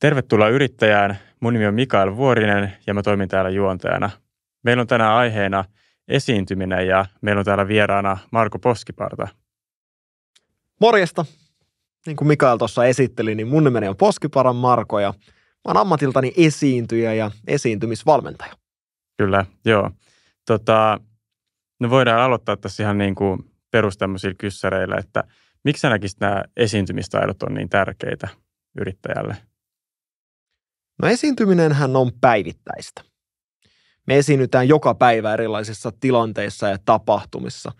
Tervetuloa yrittäjään. Mun nimi on Mikael Vuorinen ja mä toimin täällä juontajana. Meillä on tänään aiheena esiintyminen ja meillä on täällä vieraana Marko Poskiparta. Morjesta. Niin kuin Mikael tuossa esitteli, niin mun nimeni on Poskiparan Marko ja mä oon ammatiltani esiintyjä ja esiintymisvalmentaja. Kyllä, joo. Tota, no voidaan aloittaa tässä ihan niin kuin perus tämmöisillä kyssäreillä, että miksi sä näkisit nämä esiintymistaidot on niin tärkeitä yrittäjälle – No esiintyminenhän on päivittäistä. Me esiinnytään joka päivä erilaisissa tilanteissa ja tapahtumissa.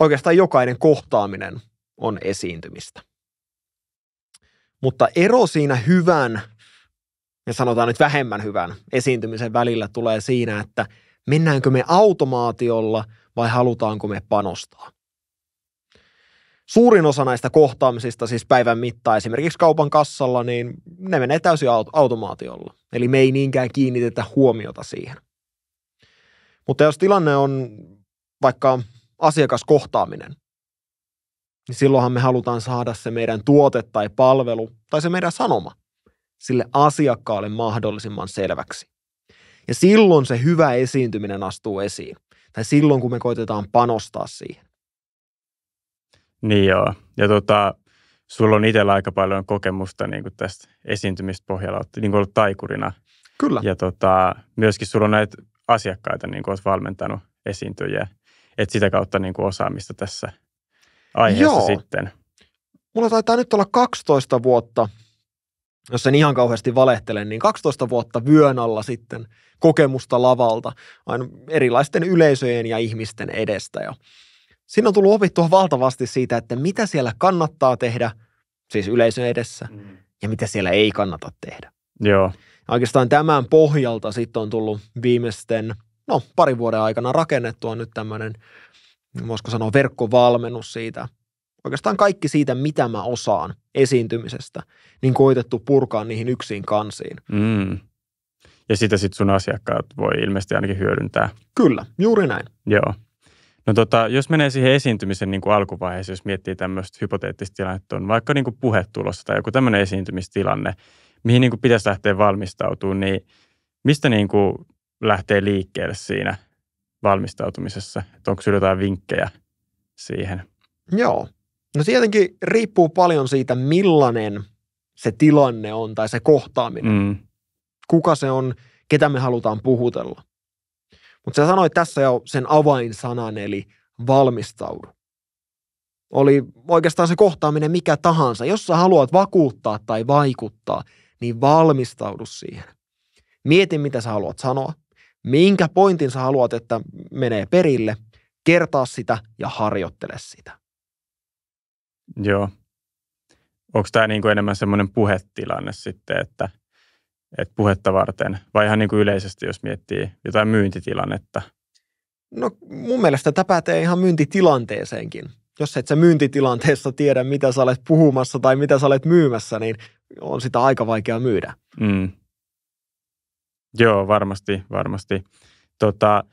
Oikeastaan jokainen kohtaaminen on esiintymistä. Mutta ero siinä hyvän ja sanotaan nyt vähemmän hyvän esiintymisen välillä tulee siinä, että mennäänkö me automaatiolla vai halutaanko me panostaa suurin osa näistä kohtaamisista siis päivän mittaan esimerkiksi kaupan kassalla, niin ne menee täysin automaatiolla. Eli me ei niinkään kiinnitetä huomiota siihen. Mutta jos tilanne on vaikka asiakaskohtaaminen, niin silloinhan me halutaan saada se meidän tuote tai palvelu tai se meidän sanoma sille asiakkaalle mahdollisimman selväksi. Ja silloin se hyvä esiintyminen astuu esiin. Tai silloin, kun me koitetaan panostaa siihen. Niin joo. Ja tota, sulla on itsellä aika paljon kokemusta niin kuin tästä esiintymistä pohjalla, niin kuin ollut taikurina. Kyllä. Ja tota, myöskin sulla on näitä asiakkaita, niin kuin olet valmentanut esiintyjiä. että sitä kautta niin kuin osaamista tässä aiheessa Joo. sitten. Mulla taitaa nyt olla 12 vuotta, jos en ihan kauheasti valehtele, niin 12 vuotta vyön alla sitten kokemusta lavalta, aina erilaisten yleisöjen ja ihmisten edestä. Ja siinä on tullut opittua valtavasti siitä, että mitä siellä kannattaa tehdä, siis yleisön edessä, mm. ja mitä siellä ei kannata tehdä. Joo. Oikeastaan tämän pohjalta sitten on tullut viimeisten, no parin vuoden aikana rakennettua nyt tämmöinen, voisiko sanoa verkkovalmennus siitä, oikeastaan kaikki siitä, mitä mä osaan esiintymisestä, niin koitettu purkaa niihin yksiin kansiin. Mm. Ja sitä sitten sun asiakkaat voi ilmeisesti ainakin hyödyntää. Kyllä, juuri näin. Joo. No tota, jos menee siihen esiintymisen niin kuin alkuvaiheeseen, jos miettii tämmöistä hypoteettista tilannetta, on vaikka niin kuin puhetulossa tai joku tämmöinen esiintymistilanne, mihin niin kuin pitäisi lähteä valmistautumaan, niin mistä niin kuin lähtee liikkeelle siinä valmistautumisessa? Että onko sinulla jotain vinkkejä siihen? Joo. No tietenkin riippuu paljon siitä, millainen se tilanne on tai se kohtaaminen. Mm. Kuka se on, ketä me halutaan puhutella. Mutta sä sanoit tässä jo sen avainsanan, eli valmistaudu. Oli oikeastaan se kohtaaminen mikä tahansa. Jos sä haluat vakuuttaa tai vaikuttaa, niin valmistaudu siihen. Mieti, mitä sä haluat sanoa, minkä pointin sä haluat, että menee perille, kertaa sitä ja harjoittele sitä. Joo. Onko tämä niinku enemmän semmoinen puhetilanne sitten, että – että puhetta varten, vai ihan niin kuin yleisesti, jos miettii jotain myyntitilannetta? No mun mielestä tämä pätee ihan myyntitilanteeseenkin. Jos et sä myyntitilanteessa tiedä, mitä sä olet puhumassa tai mitä sä olet myymässä, niin on sitä aika vaikea myydä. Mm. Joo, varmasti, varmasti. Tota,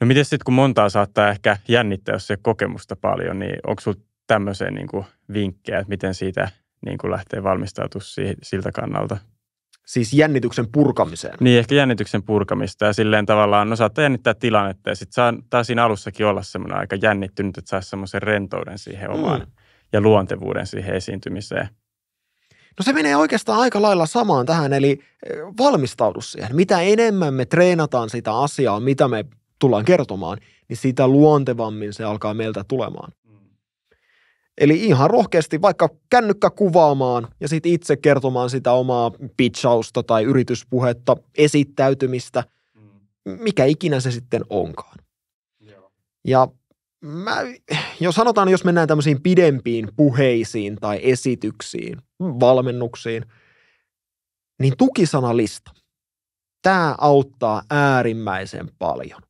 no miten sitten, kun montaa saattaa ehkä jännittää, jos se kokemusta paljon, niin onko sinulla tämmöiseen niin vinkkejä, että miten siitä niin kuin lähtee valmistautumaan siltä kannalta? Siis jännityksen purkamiseen. Niin, ehkä jännityksen purkamista ja silleen tavallaan, no saattaa jännittää tilannetta ja sitten saa, taas siinä alussakin olla semmoinen aika jännittynyt, että saa semmoisen rentouden siihen mm. omaan mm. ja luontevuuden siihen esiintymiseen. No se menee oikeastaan aika lailla samaan tähän, eli eh, valmistaudu siihen. Mitä enemmän me treenataan sitä asiaa, mitä me tullaan kertomaan, niin sitä luontevammin se alkaa meiltä tulemaan. Eli ihan rohkeasti vaikka kännykkä kuvaamaan ja sitten itse kertomaan sitä omaa pitchausta tai yrityspuhetta, esittäytymistä, mm. mikä ikinä se sitten onkaan. Ja mä, jos sanotaan, jos mennään tämmöisiin pidempiin puheisiin tai esityksiin, valmennuksiin, niin tukisanalista. Tämä auttaa äärimmäisen paljon.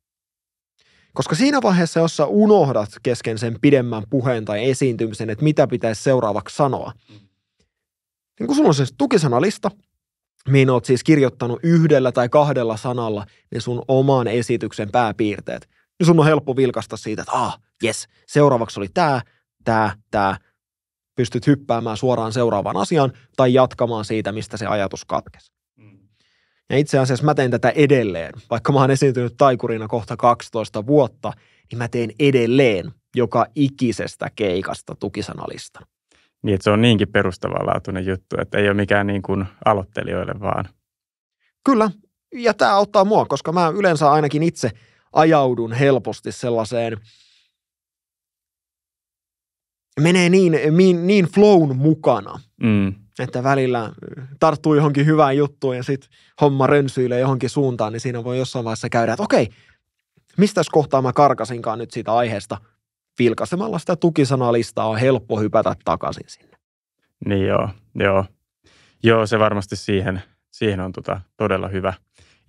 Koska siinä vaiheessa, jos sä unohdat kesken sen pidemmän puheen tai esiintymisen, että mitä pitäisi seuraavaksi sanoa, niin kun sulla on se tukisanalista, mihin oot siis kirjoittanut yhdellä tai kahdella sanalla ne sun oman esityksen pääpiirteet, niin sun on helppo vilkasta siitä, että ah, jes, seuraavaksi oli tämä, tämä, tämä. Pystyt hyppäämään suoraan seuraavaan asiaan tai jatkamaan siitä, mistä se ajatus katkesi. Ja itse asiassa mä teen tätä edelleen. Vaikka mä oon esiintynyt taikurina kohta 12 vuotta, niin mä teen edelleen joka ikisestä keikasta tukisanalista. Niin, että se on niinkin perustavanlaatuinen juttu, että ei ole mikään niin kuin aloittelijoille vaan. Kyllä, ja tämä auttaa mua, koska mä yleensä ainakin itse ajaudun helposti sellaiseen, menee niin, niin, niin flown mukana, mm että välillä tarttuu johonkin hyvään juttuun ja sitten homma rönsyilee johonkin suuntaan, niin siinä voi jossain vaiheessa käydä, että okei, mistä kohtaa mä karkasinkaan nyt siitä aiheesta. Vilkaisemalla sitä tukisanalistaa on helppo hypätä takaisin sinne. Niin joo, joo. Joo, se varmasti siihen, siihen on tota todella hyvä.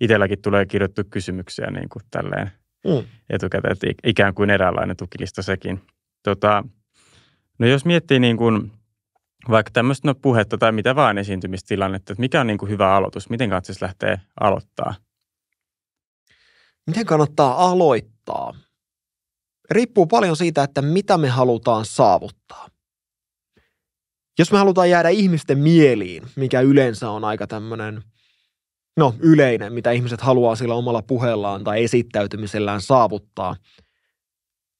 Itelläkin tulee kirjoittu kysymyksiä niin kuin tälleen mm. etukäteen, että ikään kuin eräänlainen tukilista sekin. Tota, no jos miettii niin kuin – vaikka tämmöistä no puhetta tai mitä vaan esiintymistilannetta, että mikä on niin kuin hyvä aloitus, miten kannattaisi lähteä aloittaa? Miten kannattaa aloittaa? Riippuu paljon siitä, että mitä me halutaan saavuttaa. Jos me halutaan jäädä ihmisten mieliin, mikä yleensä on aika tämmöinen no, yleinen, mitä ihmiset haluaa sillä omalla puheellaan tai esittäytymisellään saavuttaa,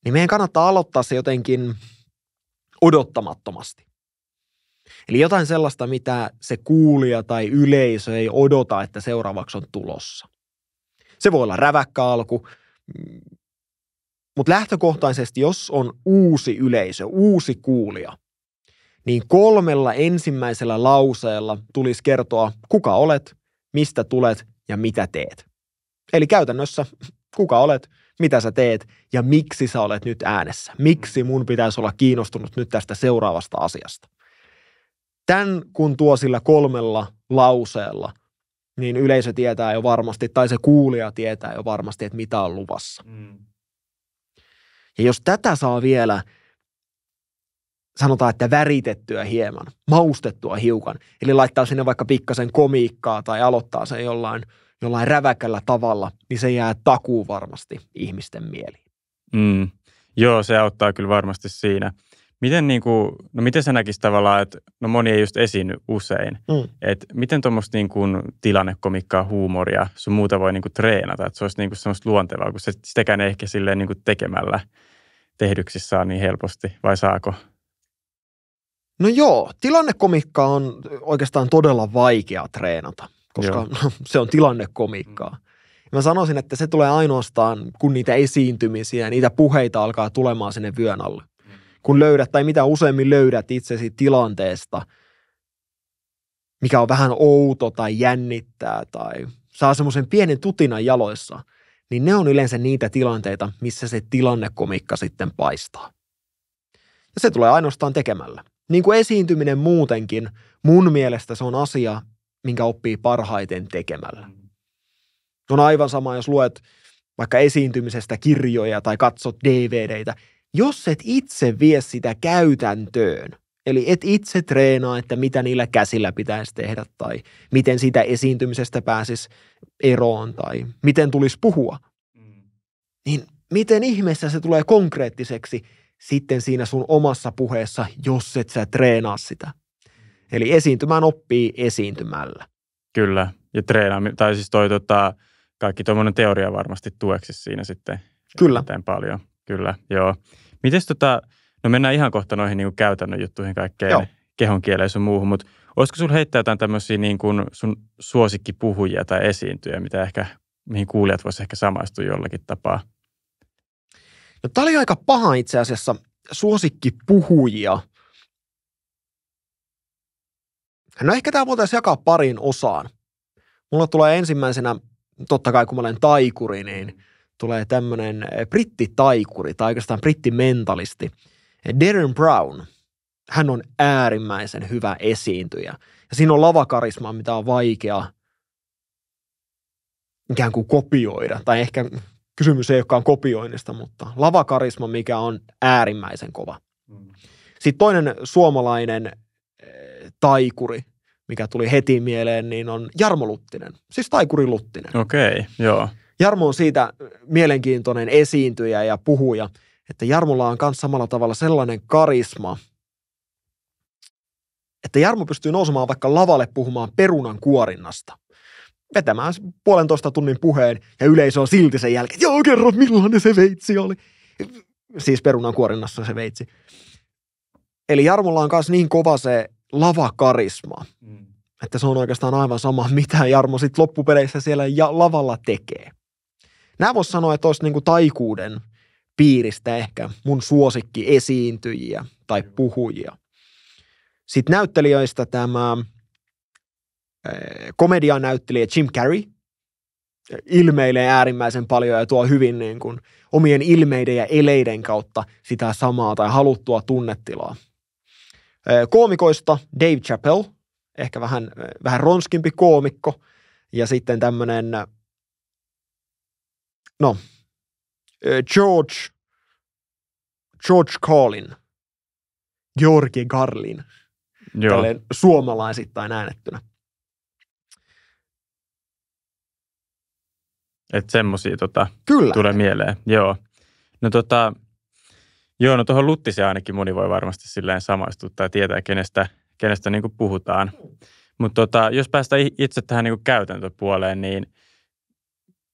niin meidän kannattaa aloittaa se jotenkin odottamattomasti. Eli jotain sellaista, mitä se kuulija tai yleisö ei odota, että seuraavaksi on tulossa. Se voi olla räväkkä alku, mm, mutta lähtökohtaisesti, jos on uusi yleisö, uusi kuulija, niin kolmella ensimmäisellä lauseella tulisi kertoa, kuka olet, mistä tulet ja mitä teet. Eli käytännössä, kuka olet, mitä sä teet ja miksi sä olet nyt äänessä. Miksi mun pitäisi olla kiinnostunut nyt tästä seuraavasta asiasta. Tämän kun tuo sillä kolmella lauseella, niin yleisö tietää jo varmasti, tai se kuulija tietää jo varmasti, että mitä on luvassa. Mm. Ja jos tätä saa vielä, sanotaan, että väritettyä hieman, maustettua hiukan, eli laittaa sinne vaikka pikkasen komiikkaa tai aloittaa sen jollain, jollain räväkällä tavalla, niin se jää takuu varmasti ihmisten mieliin. Mm. Joo, se auttaa kyllä varmasti siinä. Miten, niin kuin, no miten sä näkisit tavallaan, että no moni ei just esiinny usein, mm. että miten tuommoista niin kuin tilannekomikkaa, huumoria, sun muuta voi niin kuin treenata, että se olisi niin kuin semmoista luontevaa, kun se, sitäkään ei ehkä silleen niin kuin tekemällä tehdyksissä saa niin helposti, vai saako? No joo, tilannekomikkaa on oikeastaan todella vaikea treenata, koska joo. se on tilannekomikkaa. Mm. Mä sanoisin, että se tulee ainoastaan, kun niitä esiintymisiä ja niitä puheita alkaa tulemaan sinne vyön alle kun löydät tai mitä useimmin löydät itsesi tilanteesta, mikä on vähän outo tai jännittää tai saa semmoisen pienen tutinan jaloissa, niin ne on yleensä niitä tilanteita, missä se tilannekomikka sitten paistaa. Ja se tulee ainoastaan tekemällä. Niin kuin esiintyminen muutenkin, mun mielestä se on asia, minkä oppii parhaiten tekemällä. On aivan sama, jos luet vaikka esiintymisestä kirjoja tai katsot DVDitä jos et itse vie sitä käytäntöön, eli et itse treenaa, että mitä niillä käsillä pitäisi tehdä tai miten sitä esiintymisestä pääsis eroon tai miten tulisi puhua, mm. niin miten ihmeessä se tulee konkreettiseksi sitten siinä sun omassa puheessa, jos et sä treenaa sitä. Mm. Eli esiintymään oppii esiintymällä. Kyllä, ja treena tai siis toi tota, kaikki tuommoinen teoria varmasti tueksi siinä sitten. Kyllä. paljon, kyllä, joo. Mites tota, no mennään ihan kohta noihin niin kuin käytännön juttuihin kaikkeen, Joo. kehon kieleen sun muuhun, mutta olisiko sulla heittää jotain tämmöisiä niin kuin sun suosikkipuhujia tai esiintyjä, mitä ehkä, mihin kuulijat voisi ehkä samaistua jollakin tapaa? No tämä oli aika paha itse asiassa, suosikkipuhujia. No ehkä tämä voitaisiin jakaa pariin osaan. Mulla tulee ensimmäisenä, totta kai kun mä olen taikuri, niin – tulee tämmöinen eh, brittitaikuri tai oikeastaan brittimentalisti, eh, Darren Brown. Hän on äärimmäisen hyvä esiintyjä. Ja siinä on lavakarismaa, mitä on vaikea ikään kuin kopioida. Tai ehkä kysymys ei olekaan kopioinnista, mutta lavakarisma, mikä on äärimmäisen kova. Mm. Sitten toinen suomalainen eh, taikuri, mikä tuli heti mieleen, niin on Jarmo Luttinen. Siis taikuri Luttinen. Okei, okay, joo. Jarmo on siitä mielenkiintoinen esiintyjä ja puhuja, että Jarmolla on myös samalla tavalla sellainen karisma, että Jarmo pystyy nousemaan vaikka lavalle puhumaan perunan kuorinnasta. Vetämään puolentoista tunnin puheen ja yleisö on silti sen jälkeen, joo kerro millainen se veitsi oli. Siis perunan kuorinnassa se veitsi. Eli Jarmolla on myös niin kova se lavakarisma, mm. että se on oikeastaan aivan sama, mitä Jarmo sitten loppupeleissä siellä ja lavalla tekee nämä voisi sanoa, että olisi niinku kuin taikuuden piiristä ehkä mun suosikki esiintyjiä tai puhujia. Sitten näyttelijöistä tämä eh, komedianäyttelijä Jim Carrey eh, ilmeilee äärimmäisen paljon ja tuo hyvin niin kuin omien ilmeiden ja eleiden kautta sitä samaa tai haluttua tunnetilaa. Eh, koomikoista Dave Chappelle, ehkä vähän, vähän ronskimpi koomikko, ja sitten tämmöinen no, George, George Carlin, Georgi Garlin, Joo. tälleen suomalaisittain äänettynä. Että semmosia tota, Kyllä. tulee mieleen, joo. No tota, joo, no tuohon Luttiseen ainakin moni voi varmasti silleen samaistua tai tietää, kenestä, kenestä niinku puhutaan. Mutta tota, jos päästään itse tähän niinku käytäntöpuoleen, niin –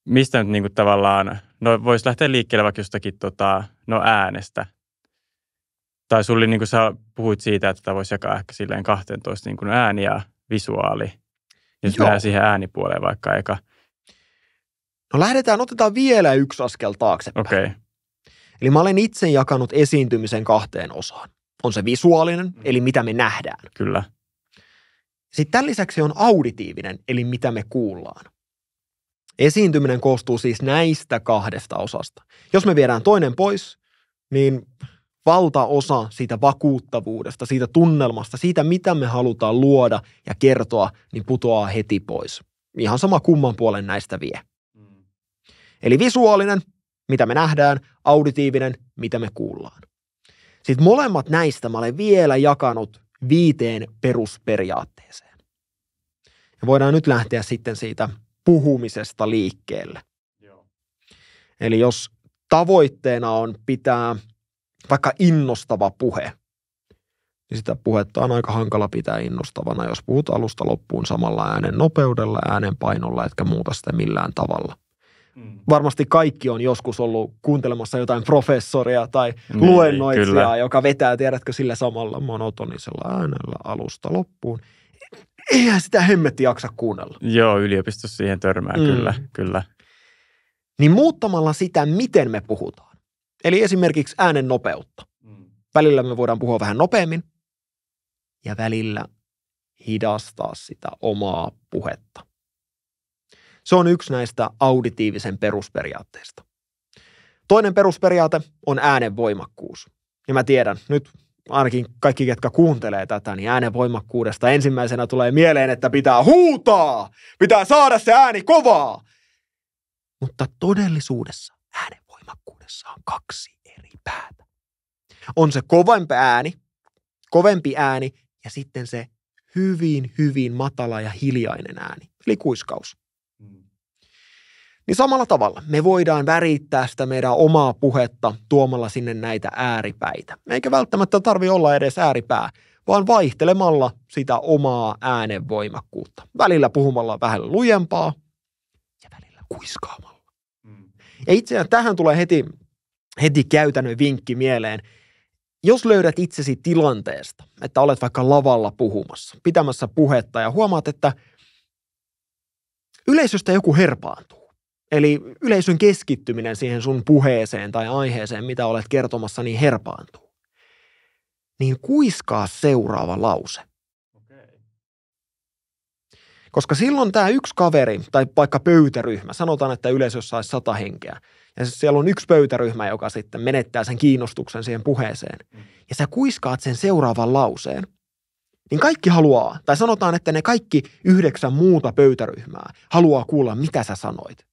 mistä nyt niin kuin tavallaan, no voisi lähteä liikkeelle vaikka jostakin tota, no äänestä. Tai sulla niin kuin sä puhuit siitä, että tämä voisi jakaa ehkä silleen 12 niin kuin ääni ja visuaali. Jos Joo. siihen äänipuoleen vaikka eka. No lähdetään, otetaan vielä yksi askel taaksepäin. Okei. Okay. Eli mä olen itse jakanut esiintymisen kahteen osaan. On se visuaalinen, mm. eli mitä me nähdään. Kyllä. Sitten tämän lisäksi on auditiivinen, eli mitä me kuullaan. Esiintyminen koostuu siis näistä kahdesta osasta. Jos me viedään toinen pois, niin valtaosa siitä vakuuttavuudesta, siitä tunnelmasta, siitä mitä me halutaan luoda ja kertoa, niin putoaa heti pois. Ihan sama kumman puolen näistä vie. Mm. Eli visuaalinen, mitä me nähdään, auditiivinen, mitä me kuullaan. Sitten molemmat näistä mä olen vielä jakanut viiteen perusperiaatteeseen. Ja voidaan nyt lähteä sitten siitä puhumisesta liikkeelle. Joo. Eli jos tavoitteena on pitää vaikka innostava puhe, niin sitä puhetta on aika hankala pitää innostavana, jos puhut alusta loppuun samalla äänen nopeudella, äänen painolla, etkä muuta sitä millään tavalla. Mm. Varmasti kaikki on joskus ollut kuuntelemassa jotain professoria tai niin, luennoitsijaa, kyllä. joka vetää, tiedätkö, sillä samalla monotonisella äänellä alusta loppuun – eihän sitä hemmetti jaksa kuunnella. Joo, yliopistossa siihen törmää, mm. kyllä, kyllä. Niin muuttamalla sitä, miten me puhutaan. Eli esimerkiksi äänen nopeutta. Mm. Välillä me voidaan puhua vähän nopeammin ja välillä hidastaa sitä omaa puhetta. Se on yksi näistä auditiivisen perusperiaatteista. Toinen perusperiaate on äänen voimakkuus. Ja mä tiedän, nyt ainakin kaikki, ketkä kuuntelee tätä, niin äänen voimakkuudesta ensimmäisenä tulee mieleen, että pitää huutaa, pitää saada se ääni kovaa. Mutta todellisuudessa äänen voimakkuudessa on kaksi eri päätä. On se kovempi ääni, kovempi ääni ja sitten se hyvin, hyvin matala ja hiljainen ääni, eli kuiskaus. Niin samalla tavalla me voidaan värittää sitä meidän omaa puhetta tuomalla sinne näitä ääripäitä. Eikä välttämättä tarvi olla edes ääripää, vaan vaihtelemalla sitä omaa äänenvoimakkuutta. voimakkuutta. Välillä puhumalla vähän lujempaa ja välillä kuiskaamalla. Mm. Ja itse asiassa tähän tulee heti, heti käytännön vinkki mieleen. Jos löydät itsesi tilanteesta, että olet vaikka lavalla puhumassa, pitämässä puhetta ja huomaat, että yleisöstä joku herpaantuu, Eli yleisön keskittyminen siihen sun puheeseen tai aiheeseen, mitä olet kertomassa, niin herpaantuu. Niin kuiskaa seuraava lause. Koska silloin tämä yksi kaveri tai vaikka pöytäryhmä, sanotaan, että yleisössä olisi sata henkeä, ja siellä on yksi pöytäryhmä, joka sitten menettää sen kiinnostuksen siihen puheeseen, mm. ja sä kuiskaat sen seuraavan lauseen, niin kaikki haluaa, tai sanotaan, että ne kaikki yhdeksän muuta pöytäryhmää haluaa kuulla, mitä sä sanoit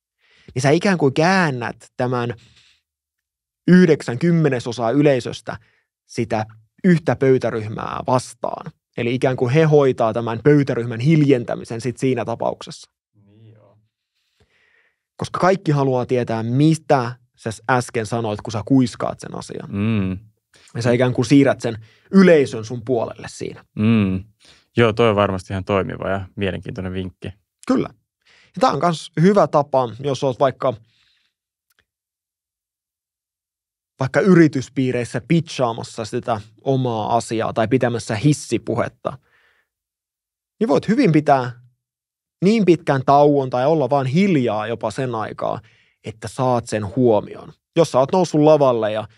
niin sä ikään kuin käännät tämän 90 osaa yleisöstä sitä yhtä pöytäryhmää vastaan. Eli ikään kuin he hoitaa tämän pöytäryhmän hiljentämisen sit siinä tapauksessa. Niin Koska kaikki haluaa tietää, mistä sä äsken sanoit, kun sä kuiskaat sen asian. Mm. Ja sä ikään kuin siirrät sen yleisön sun puolelle siinä. Mm. Joo, toi on varmasti ihan toimiva ja mielenkiintoinen vinkki. Kyllä. Tämä on myös hyvä tapa, jos olet vaikka vaikka yrityspiireissä pitchaamassa sitä omaa asiaa tai pitämässä hissipuhetta, niin voit hyvin pitää niin pitkän tauon tai olla vaan hiljaa jopa sen aikaa, että saat sen huomion. Jos sä oot noussut lavalle ja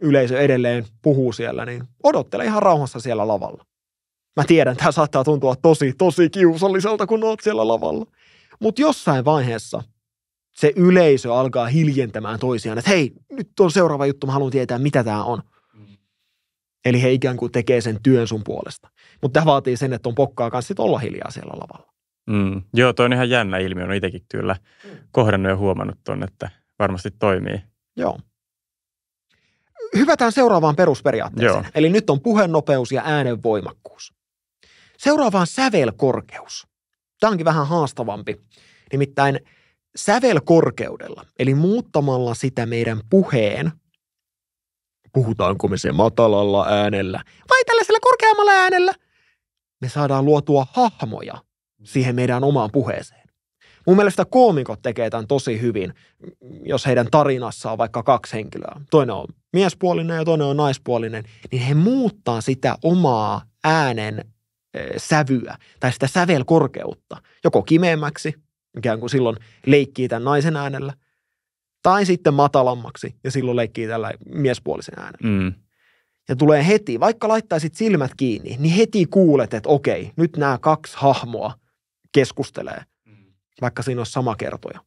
yleisö edelleen puhuu siellä, niin odottele ihan rauhassa siellä lavalla. Mä tiedän, tämä saattaa tuntua tosi, tosi kiusalliselta, kun oot siellä lavalla. Mutta jossain vaiheessa se yleisö alkaa hiljentämään toisiaan, että hei, nyt on seuraava juttu, mä haluan tietää, mitä tämä on. Mm. Eli he ikään kuin tekee sen työn sun puolesta. Mutta tämä vaatii sen, että on pokkaa kanssa olla hiljaa siellä lavalla. Mm. Joo, toi on ihan jännä ilmiö, on itsekin kyllä mm. kohdannut ja huomannut ton, että varmasti toimii. Joo. Hyvätään seuraavaan perusperiaatteeseen. Joo. Eli nyt on nopeus ja äänen voimakkuus. Seuraavaan sävelkorkeus. Tämä onkin vähän haastavampi. Nimittäin sävelkorkeudella, eli muuttamalla sitä meidän puheen, puhutaanko me se matalalla äänellä vai tällaisella korkeammalla äänellä, me saadaan luotua hahmoja siihen meidän omaan puheeseen. Mun mielestä koomikot tekee tämän tosi hyvin, jos heidän tarinassaan on vaikka kaksi henkilöä. Toinen on miespuolinen ja toinen on naispuolinen, niin he muuttaa sitä omaa äänen Eh, sävyä tai sitä sävelkorkeutta joko kimeämmäksi, ikään kuin silloin leikkii tämän naisen äänellä, tai sitten matalammaksi ja silloin leikkii tällä miespuolisen äänellä. Mm. Ja tulee heti, vaikka laittaisit silmät kiinni, niin heti kuulet, että okei, nyt nämä kaksi hahmoa keskustelee, mm. vaikka siinä on sama kertoja.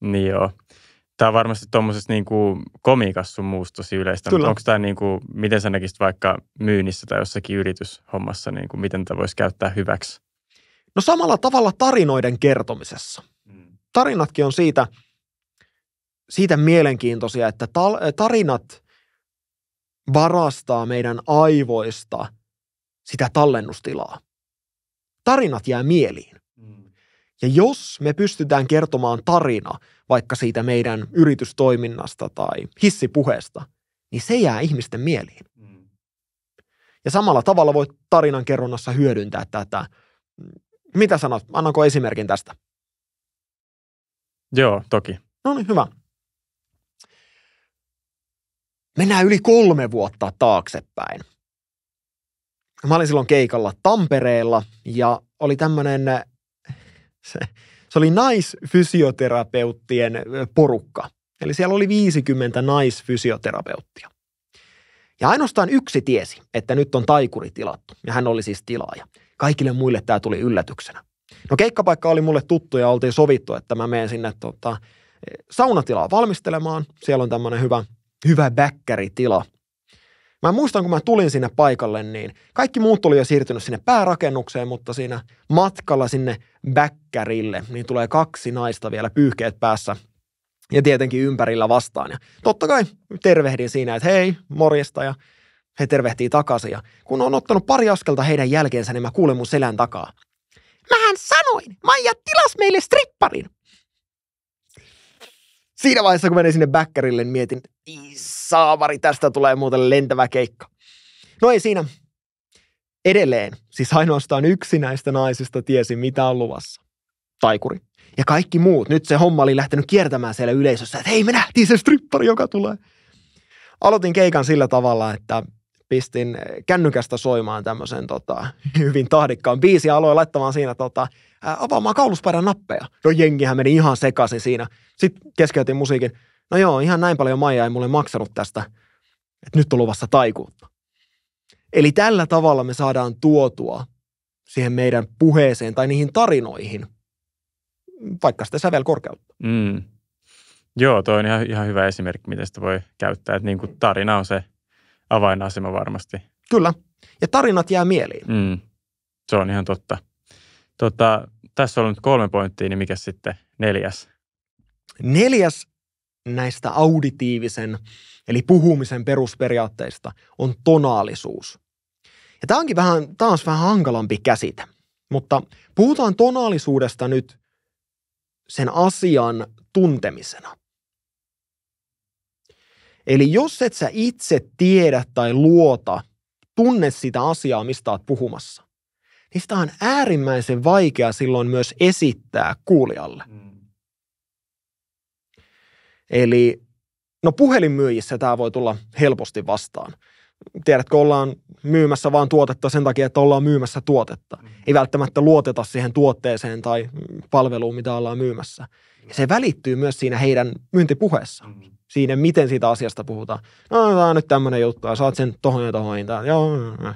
Niin joo. Tämä on varmasti tuommoisessa niin kuin komiikassa sun muusta tosi yleistä, Kyllä. mutta onko tämä niin kuin, miten sä näkisit vaikka myynnissä tai jossakin yrityshommassa, niin kuin, miten tämä voisi käyttää hyväksi? No samalla tavalla tarinoiden kertomisessa. Mm. Tarinatkin on siitä, siitä mielenkiintoisia, että tarinat varastaa meidän aivoista sitä tallennustilaa. Tarinat jää mieliin. Ja jos me pystytään kertomaan tarina vaikka siitä meidän yritystoiminnasta tai hissipuheesta, niin se jää ihmisten mieliin. Mm. Ja samalla tavalla voit tarinan kerronnassa hyödyntää tätä. Mitä sanot? Annanko esimerkin tästä? Joo, toki. No niin, hyvä. Mennään yli kolme vuotta taaksepäin. Mä olin silloin keikalla Tampereella ja oli tämmöinen se, se oli naisfysioterapeuttien porukka. Eli siellä oli 50 naisfysioterapeuttia. Ja ainoastaan yksi tiesi, että nyt on taikuri tilattu, ja hän oli siis tilaaja. Kaikille muille tämä tuli yllätyksenä. No keikkapaikka oli mulle tuttu ja oltiin sovittu, että mä menen sinne tota, saunatilaa valmistelemaan. Siellä on tämmöinen hyvä, hyvä bäkkäritila – Mä muistan, kun mä tulin sinne paikalle, niin kaikki muut oli jo siirtynyt sinne päärakennukseen, mutta siinä matkalla sinne väkkärille, niin tulee kaksi naista vielä pyyhkeet päässä ja tietenkin ympärillä vastaan. Ja totta kai tervehdin siinä, että hei, morjesta ja he tervehtii takaisin. Ja kun on ottanut pari askelta heidän jälkeensä, niin mä kuulen mun selän takaa. Mähän sanoin, Maija tilas meille stripparin. Siinä vaiheessa, kun menin sinne bäkkärille, niin mietin, saavari, tästä tulee muuten lentävä keikka. No ei siinä. Edelleen, siis ainoastaan yksi näistä naisista tiesi, mitä on luvassa. Taikuri. Ja kaikki muut. Nyt se homma oli lähtenyt kiertämään siellä yleisössä, että hei, me nähtiin se strippari, joka tulee. Aloitin keikan sillä tavalla, että pistin kännykästä soimaan tämmöisen tota, hyvin tahdikkaan biisin ja aloin laittamaan siinä tota, avaamaan kauluspaidan nappeja. No jengihän meni ihan sekaisin siinä. Sitten keskeytin musiikin. No joo, ihan näin paljon Maija ei mulle maksanut tästä, että nyt on luvassa taikuutta. Eli tällä tavalla me saadaan tuotua siihen meidän puheeseen tai niihin tarinoihin, vaikka sitä sävelkorkeutta. Mm. Joo, toi on ihan, ihan hyvä esimerkki, miten sitä voi käyttää. Että niin kuin tarina on se avainasema varmasti. Kyllä. Ja tarinat jää mieliin. Mm. Se on ihan totta. Tota, tässä on ollut kolme pointtia, niin mikä sitten neljäs? Neljäs näistä auditiivisen, eli puhumisen perusperiaatteista on tonaalisuus. Ja tämä onkin vähän, taas vähän hankalampi käsite, mutta puhutaan tonaalisuudesta nyt sen asian tuntemisena. Eli jos et sä itse tiedä tai luota, tunne sitä asiaa, mistä oot puhumassa, niin sitä on äärimmäisen vaikea silloin myös esittää kuulijalle. Mm. Eli no puhelinmyyjissä tämä voi tulla helposti vastaan. Tiedätkö, ollaan myymässä vaan tuotetta sen takia, että ollaan myymässä tuotetta. Mm. Ei välttämättä luoteta siihen tuotteeseen tai palveluun, mitä ollaan myymässä. Ja se välittyy myös siinä heidän myyntipuheessa. Mm. Siinä, miten siitä asiasta puhutaan. No, tämä on nyt tämmöinen juttu, ja saat sen tohon ja tohon hintaan. Joo, joo, joo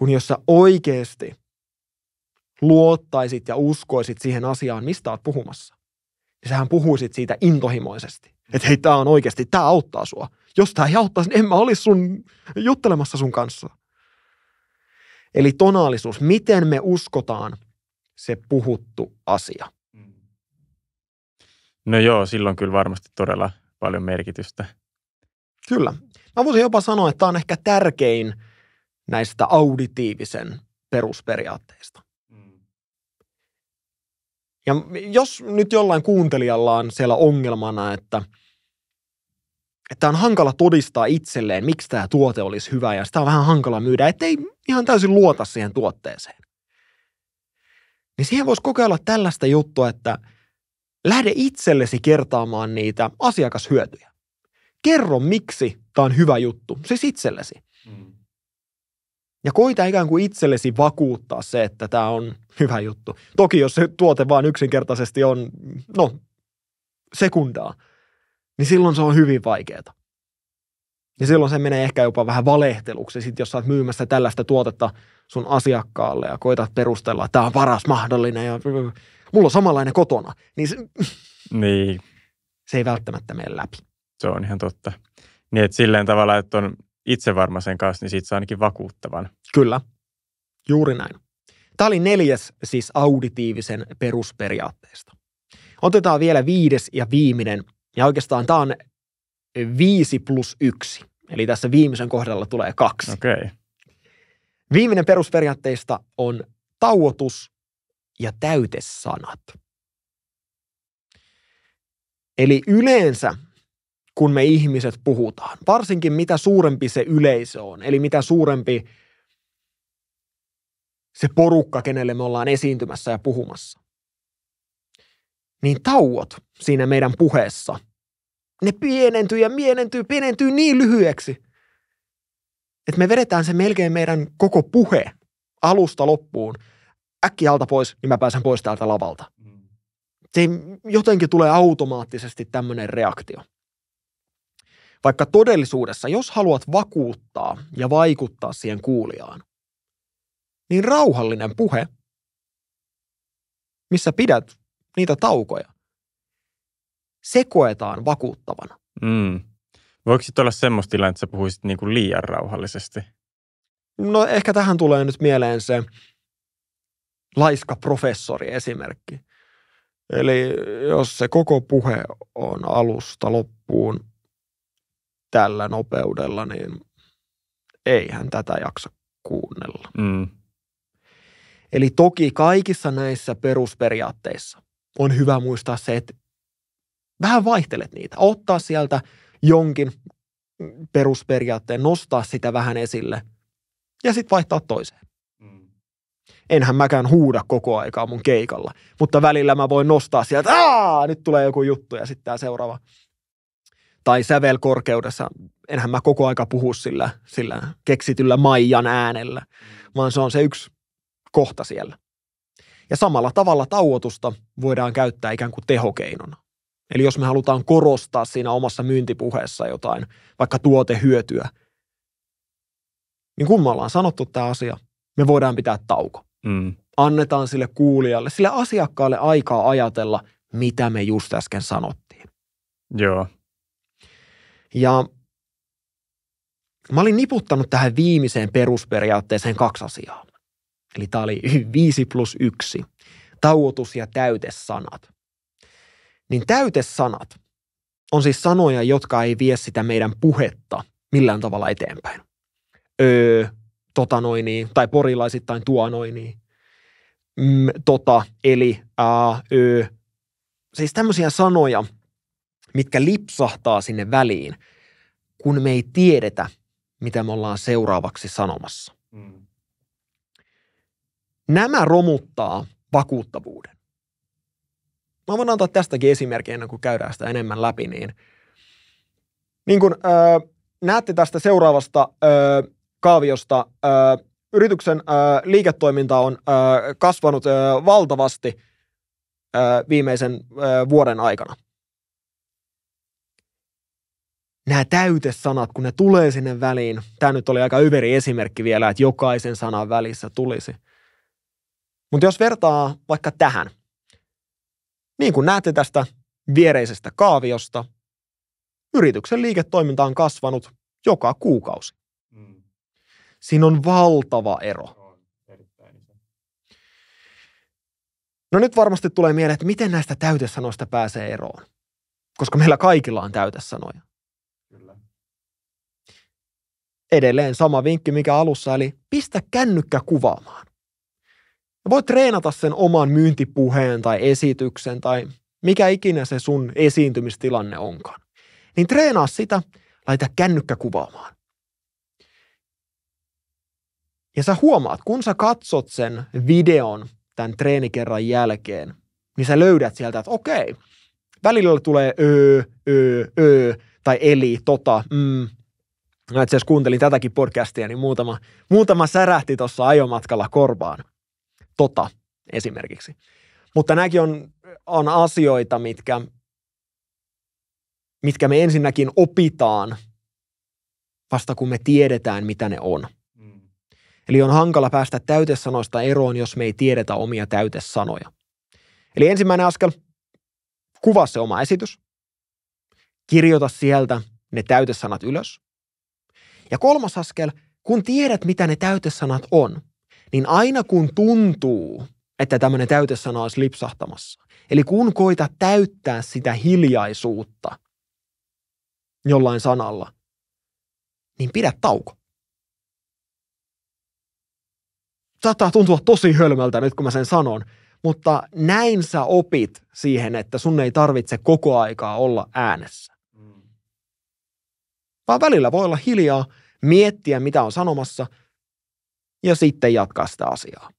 kun jos sä oikeasti luottaisit ja uskoisit siihen asiaan, mistä oot puhumassa, ja sähän puhuisit siitä intohimoisesti. Että hei, tämä on oikeasti, tämä auttaa sua. Jos tämä ei auttaisi, niin en mä olisi sun juttelemassa sun kanssa. Eli tonaalisuus, miten me uskotaan se puhuttu asia. No joo, silloin kyllä varmasti todella paljon merkitystä. Kyllä. Mä voisin jopa sanoa, että tämä on ehkä tärkein – näistä auditiivisen perusperiaatteista. Mm. Ja jos nyt jollain kuuntelijalla on siellä ongelmana, että että on hankala todistaa itselleen, miksi tämä tuote olisi hyvä ja sitä on vähän hankala myydä, ettei ihan täysin luota siihen tuotteeseen. Niin siihen voisi kokeilla tällaista juttua, että lähde itsellesi kertaamaan niitä asiakashyötyjä. Kerro, miksi tämä on hyvä juttu, siis itsellesi. Mm. Ja koita ikään kuin itsellesi vakuuttaa se, että tämä on hyvä juttu. Toki jos se tuote vaan yksinkertaisesti on, no, sekundaa, niin silloin se on hyvin vaikeaa. Ja silloin se menee ehkä jopa vähän valehteluksi, sit jos sä oot myymässä tällaista tuotetta sun asiakkaalle ja koitat perustella, että tämä on paras mahdollinen ja mulla on samanlainen kotona. Niin se, niin. se ei välttämättä mene läpi. Se on ihan totta. Niin, että silleen tavalla, että on sen kanssa, niin siitä saa ainakin vakuuttavan. Kyllä, juuri näin. Tämä oli neljäs siis auditiivisen perusperiaatteesta. Otetaan vielä viides ja viimeinen, ja oikeastaan tämä on viisi plus yksi. Eli tässä viimeisen kohdalla tulee kaksi. Okay. Viimeinen perusperiaatteista on tauotus ja täytesanat. Eli yleensä kun me ihmiset puhutaan. Varsinkin mitä suurempi se yleisö on, eli mitä suurempi se porukka, kenelle me ollaan esiintymässä ja puhumassa. Niin tauot siinä meidän puheessa, ne pienentyy ja mienentyy, pienentyy niin lyhyeksi, että me vedetään se melkein meidän koko puhe alusta loppuun Äkki alta pois, niin mä pääsen pois täältä lavalta. Mm. Se jotenkin tulee automaattisesti tämmöinen reaktio. Vaikka todellisuudessa, jos haluat vakuuttaa ja vaikuttaa siihen kuulijaan, niin rauhallinen puhe, missä pidät niitä taukoja, se koetaan vakuuttavana. Mm. Voiko sitten olla semmoista tilannetta, että sä puhuisit niinku liian rauhallisesti? No ehkä tähän tulee nyt mieleen se laiska professori esimerkki. Eli jos se koko puhe on alusta loppuun tällä nopeudella, niin eihän tätä jaksa kuunnella. Mm. Eli toki kaikissa näissä perusperiaatteissa on hyvä muistaa se, että vähän vaihtelet niitä. Ottaa sieltä jonkin perusperiaatteen, nostaa sitä vähän esille ja sitten vaihtaa toiseen. Mm. Enhän mäkään huuda koko aikaa mun keikalla, mutta välillä mä voin nostaa sieltä, Aa, nyt tulee joku juttu ja sitten tämä seuraava tai sävelkorkeudessa, enhän mä koko aika puhu sillä, sillä keksityllä Maijan äänellä, vaan se on se yksi kohta siellä. Ja samalla tavalla tauotusta voidaan käyttää ikään kuin tehokeinona. Eli jos me halutaan korostaa siinä omassa myyntipuheessa jotain, vaikka tuotehyötyä, niin kun me ollaan sanottu tämä asia, me voidaan pitää tauko. Mm. Annetaan sille kuulijalle, sille asiakkaalle aikaa ajatella, mitä me just äsken sanottiin. Joo, ja mä olin niputtanut tähän viimeiseen perusperiaatteeseen kaksi asiaa. Eli tämä oli 5 plus 1, tauotus ja täytesanat. Niin täytesanat on siis sanoja, jotka ei vie sitä meidän puhetta millään tavalla eteenpäin. Öö, tota noin niin, tai porilaisittain tuo noin niin, mm, tota, eli, ää, öö. Siis tämmöisiä sanoja – mitkä lipsahtaa sinne väliin, kun me ei tiedetä, mitä me ollaan seuraavaksi sanomassa. Mm. Nämä romuttaa vakuuttavuuden. Mä voin antaa tästäkin esimerkkiä ennen kuin käydään sitä enemmän läpi. Niin, niin kun öö, näette tästä seuraavasta öö, kaaviosta, öö, yrityksen öö, liiketoiminta on öö, kasvanut öö, valtavasti öö, viimeisen öö, vuoden aikana – nämä täytesanat, kun ne tulee sinne väliin, tämä nyt oli aika yveri esimerkki vielä, että jokaisen sanan välissä tulisi. Mutta jos vertaa vaikka tähän, niin kuin näette tästä viereisestä kaaviosta, yrityksen liiketoiminta on kasvanut joka kuukausi. Mm. Siinä on valtava ero. No nyt varmasti tulee mieleen, että miten näistä täytesanoista pääsee eroon, koska meillä kaikilla on täytesanoja. Edelleen sama vinkki, mikä alussa, eli pistä kännykkä kuvaamaan. Ja voit treenata sen oman myyntipuheen tai esityksen tai mikä ikinä se sun esiintymistilanne onkaan. Niin treenaa sitä, laita kännykkä kuvaamaan. Ja sä huomaat, kun sä katsot sen videon tämän treenikerran jälkeen, niin sä löydät sieltä, että okei, välillä tulee öö, öö, öö, tai eli, tota, mm, Mä itse asiassa kuuntelin tätäkin podcastia, niin muutama, muutama särähti tuossa ajomatkalla korvaan. Tota esimerkiksi. Mutta nämäkin on, on asioita, mitkä, mitkä me ensinnäkin opitaan vasta kun me tiedetään, mitä ne on. Mm. Eli on hankala päästä täytesanoista eroon, jos me ei tiedetä omia täytesanoja. Eli ensimmäinen askel, kuvaa se oma esitys. Kirjoita sieltä ne täytesanat ylös. Ja kolmas askel, kun tiedät, mitä ne täytesanat on, niin aina kun tuntuu, että tämmöinen täytesana olisi lipsahtamassa, eli kun koita täyttää sitä hiljaisuutta jollain sanalla, niin pidä tauko. Saattaa tuntua tosi hölmöltä nyt, kun mä sen sanon, mutta näin sä opit siihen, että sun ei tarvitse koko aikaa olla äänessä vaan välillä voi olla hiljaa, miettiä mitä on sanomassa ja sitten jatkaa sitä asiaa.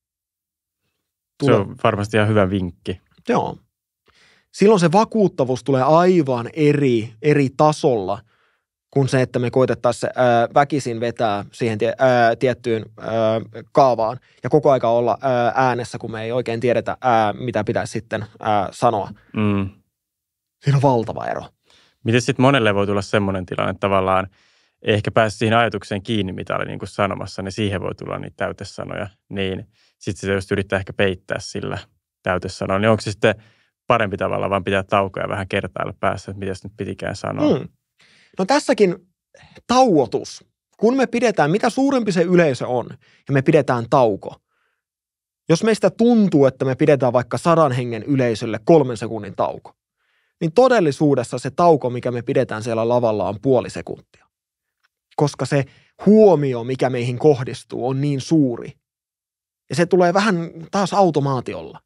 Tule. Se on varmasti ihan hyvä vinkki. Joo. Silloin se vakuuttavuus tulee aivan eri, eri tasolla kuin se, että me koitettaisiin väkisin vetää siihen tie, ää, tiettyyn ää, kaavaan ja koko aika olla ää, äänessä, kun me ei oikein tiedetä, ää, mitä pitäisi sitten ää, sanoa. Mm. Siinä on valtava ero. Miten sitten monelle voi tulla semmoinen tilanne tavallaan, ei ehkä pääse siihen ajatukseen kiinni, mitä oli niin sanomassa, niin siihen voi tulla niitä täytesanoja. Niin sitten se just yrittää ehkä peittää sillä täytesanoa. Niin onko se sitten parempi tavalla vaan pitää taukoja vähän kertailla päässä, että mitä nyt pitikään sanoa? Hmm. No tässäkin tauotus. Kun me pidetään, mitä suurempi se yleisö on, ja me pidetään tauko. Jos meistä tuntuu, että me pidetään vaikka sadan hengen yleisölle kolmen sekunnin tauko, niin todellisuudessa se tauko, mikä me pidetään siellä lavalla, on puoli sekuntia. Koska se huomio, mikä meihin kohdistuu, on niin suuri. Ja se tulee vähän taas automaatiolla.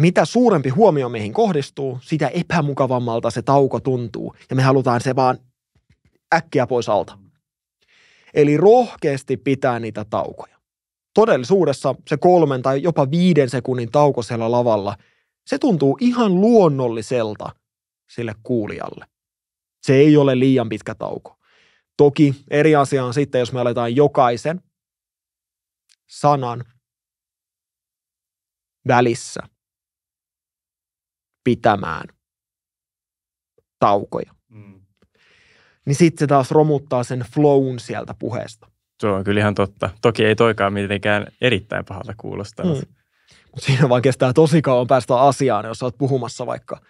Mitä suurempi huomio meihin kohdistuu, sitä epämukavammalta se tauko tuntuu. Ja me halutaan se vaan äkkiä pois alta. Eli rohkeasti pitää niitä taukoja. Todellisuudessa se kolmen tai jopa viiden sekunnin tauko siellä lavalla – se tuntuu ihan luonnolliselta sille kuulijalle. Se ei ole liian pitkä tauko. Toki eri asia on sitten, jos me aletaan jokaisen sanan välissä pitämään taukoja. Mm. Niin sitten se taas romuttaa sen flown sieltä puheesta. Se on kyllä ihan totta. Toki ei toikaan mitenkään erittäin pahalta kuulostanut. Mm. Mutta siinä vaan kestää tosi kauan päästä asiaan, jos olet puhumassa vaikka.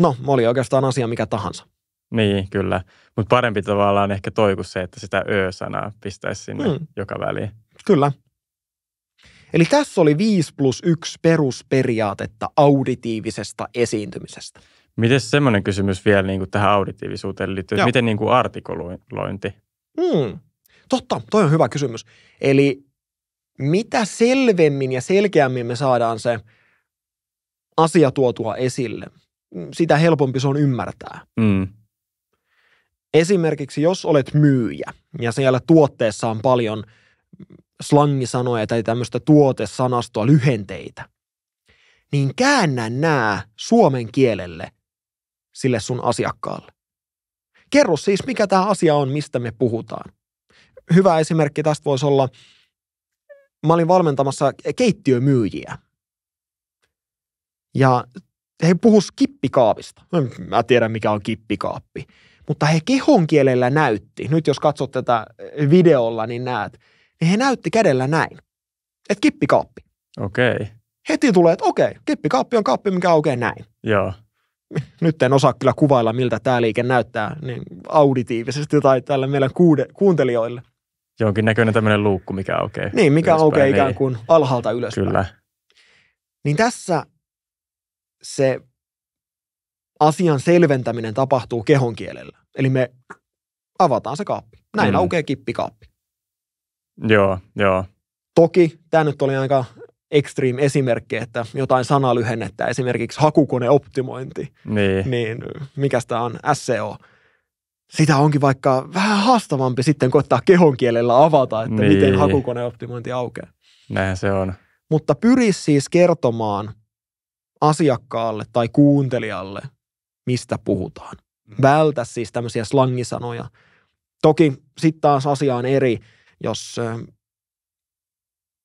No, oli oikeastaan asia mikä tahansa. Niin, kyllä. Mutta parempi tavallaan ehkä toi kuin se, että sitä ö-sanaa pistäisi sinne mm. joka väliin. Kyllä. Eli tässä oli 5 plus 1 perusperiaatetta auditiivisesta esiintymisestä. Miten semmoinen kysymys vielä niin kuin tähän auditiivisuuteen liittyy? Joo. Miten niin kuin artikulointi? Mm. Totta, toi on hyvä kysymys. Eli mitä selvemmin ja selkeämmin me saadaan se asia tuotua esille, sitä helpompi se on ymmärtää. Mm. Esimerkiksi jos olet myyjä ja siellä tuotteessa on paljon slangisanoja tai tämmöistä tuotesanastoa, lyhenteitä, niin käännä nämä suomen kielelle sille sun asiakkaalle. Kerro siis, mikä tämä asia on, mistä me puhutaan. Hyvä esimerkki tästä voisi olla – mä olin valmentamassa keittiömyyjiä. Ja he puhus kippikaapista. Mä tiedän, mikä on kippikaappi. Mutta he kehon kielellä näytti, nyt jos katsot tätä videolla, niin näet, niin he näytti kädellä näin, että kippikaappi. Okei. Okay. Heti tulee, että okei, okay, kippikaappi on kaappi, mikä aukeaa näin. Joo. Nyt en osaa kyllä kuvailla, miltä tämä liike näyttää niin auditiivisesti tai tällä meidän kuude, kuuntelijoille – Jonkinnäköinen tämmöinen luukku, mikä aukeaa. Niin, mikä ylöspäin, aukeaa niin ikään kuin alhaalta ylös. Kyllä. Niin tässä se asian selventäminen tapahtuu kehon kielellä. Eli me avataan se kaappi. Näin mm. aukeaa kippikaappi. Joo, joo. Toki tämä nyt oli aika extreme esimerkki, että jotain sanaa lyhennettä, esimerkiksi hakukoneoptimointi. Niin. Niin mikä tämä on? SEO sitä onkin vaikka vähän haastavampi sitten koittaa kehon kielellä avata, että niin. miten hakukoneoptimointi aukeaa. Näin se on. Mutta pyri siis kertomaan asiakkaalle tai kuuntelijalle, mistä puhutaan. Mm. Vältä siis tämmöisiä slangisanoja. Toki sitten taas asia on eri, jos, ähm,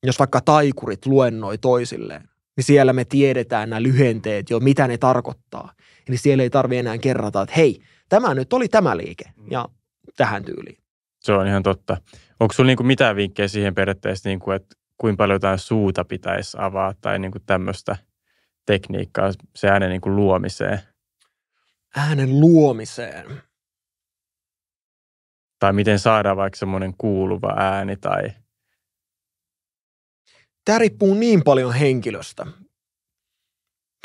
jos vaikka taikurit luennoi toisilleen, niin siellä me tiedetään nämä lyhenteet jo, mitä ne tarkoittaa. Eli siellä ei tarvitse enää kerrata, että hei – tämä nyt oli tämä liike mm. ja tähän tyyliin. Se on ihan totta. Onko sinulla niinku mitään vinkkejä siihen periaatteessa, niinku, että kuinka paljon jotain suuta pitäisi avaa tai niinku tämmöistä tekniikkaa se äänen niinku luomiseen? Äänen luomiseen? Tai miten saada vaikka semmoinen kuuluva ääni tai... Tämä riippuu niin paljon henkilöstä.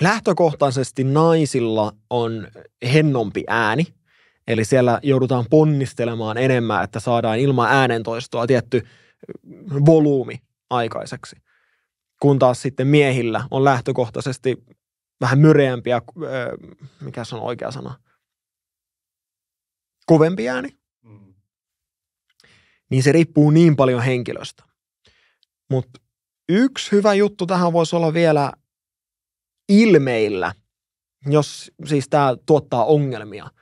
Lähtökohtaisesti naisilla on hennompi ääni – Eli siellä joudutaan ponnistelemaan enemmän, että saadaan ilman äänentoistoa tietty volyymi aikaiseksi. Kun taas sitten miehillä on lähtökohtaisesti vähän myreämpiä, äh, mikä se on oikea sana, kovempi ääni. Mm. Niin se riippuu niin paljon henkilöstä. Mutta yksi hyvä juttu tähän voisi olla vielä ilmeillä, jos siis tämä tuottaa ongelmia –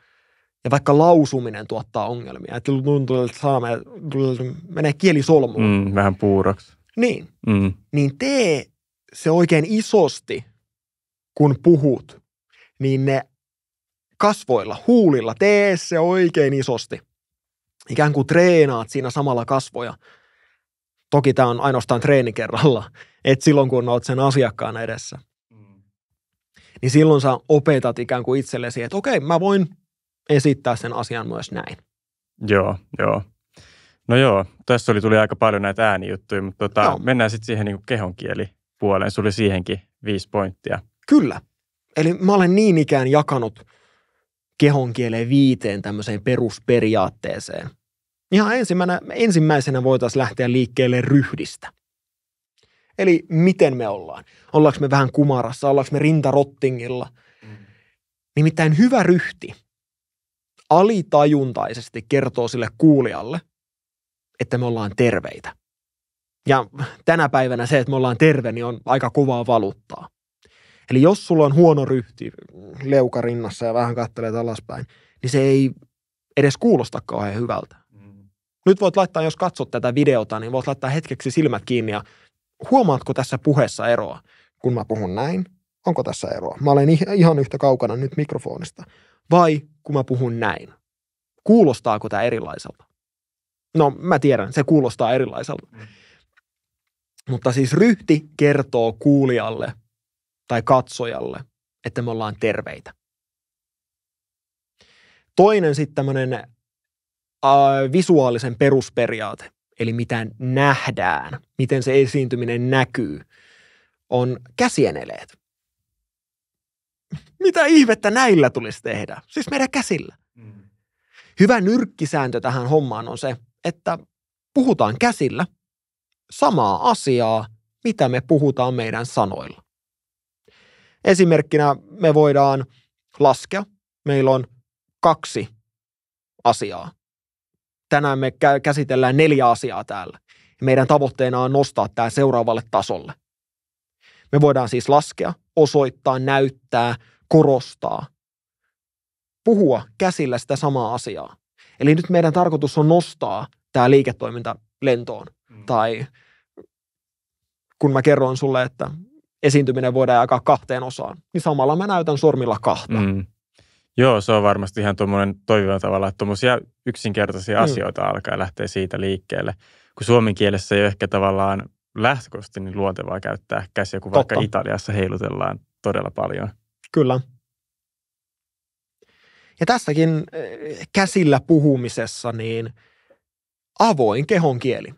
ja vaikka lausuminen tuottaa ongelmia. Että tuntuu, että saame, menee kieli solmuun. Mm, vähän puuraksi. Niin. Mm. Niin tee se oikein isosti, kun puhut, niin ne kasvoilla, huulilla, tee se oikein isosti. Ikään kuin treenaat siinä samalla kasvoja. Toki tämä on ainoastaan treeni kerralla, että silloin kun olet sen asiakkaan edessä. Mm. Niin silloin sä opetat ikään kuin itsellesi, että okei, mä voin esittää sen asian myös näin. Joo, joo. No joo, tässä oli, tuli aika paljon näitä äänijuttuja, mutta tota, joo. mennään sitten siihen niin kehonkielipuoleen. Sulla oli siihenkin viisi pointtia. Kyllä. Eli mä olen niin ikään jakanut kehonkieleen viiteen tämmöiseen perusperiaatteeseen. Ihan ensimmäisenä, ensimmäisenä voitaisiin lähteä liikkeelle ryhdistä. Eli miten me ollaan? Ollaanko me vähän kumarassa? Ollaanko me rintarottingilla? Mm. Nimittäin hyvä ryhti – alitajuntaisesti kertoo sille kuulijalle, että me ollaan terveitä. Ja tänä päivänä se, että me ollaan terve, niin on aika kovaa valuttaa. Eli jos sulla on huono ryhti leukarinnassa ja vähän kattelee alaspäin, niin se ei edes kuulosta kauhean hyvältä. Mm. Nyt voit laittaa, jos katsot tätä videota, niin voit laittaa hetkeksi silmät kiinni ja huomaatko tässä puheessa eroa? Kun mä puhun näin, onko tässä eroa? Mä olen ihan yhtä kaukana nyt mikrofonista vai kun mä puhun näin? Kuulostaako tämä erilaiselta? No mä tiedän, se kuulostaa erilaiselta. Mm. Mutta siis ryhti kertoo kuulijalle tai katsojalle, että me ollaan terveitä. Toinen sitten tämmöinen visuaalisen perusperiaate, eli mitä nähdään, miten se esiintyminen näkyy, on käsieneleet. mitä ihmettä näillä tulisi tehdä? Siis meidän käsillä. Mm. Hyvä nyrkkisääntö tähän hommaan on se, että puhutaan käsillä samaa asiaa, mitä me puhutaan meidän sanoilla. Esimerkkinä me voidaan laskea. Meillä on kaksi asiaa. Tänään me käsitellään neljä asiaa täällä. Meidän tavoitteena on nostaa tämä seuraavalle tasolle – me voidaan siis laskea, osoittaa, näyttää, korostaa, puhua käsillä sitä samaa asiaa. Eli nyt meidän tarkoitus on nostaa tämä liiketoiminta lentoon. Mm. Tai kun mä kerron sulle, että esiintyminen voidaan jakaa kahteen osaan, niin samalla mä näytän sormilla kahta. Mm. Joo, se on varmasti ihan tuommoinen toivon tavalla, että tuommoisia yksinkertaisia mm. asioita alkaa lähteä siitä liikkeelle. Kun suomen kielessä ei ole ehkä tavallaan lähtökohtaisesti niin luontevaa käyttää käsiä, kun Totta. vaikka Italiassa heilutellaan todella paljon. Kyllä. Ja tässäkin eh, käsillä puhumisessa niin avoin kehon kieli.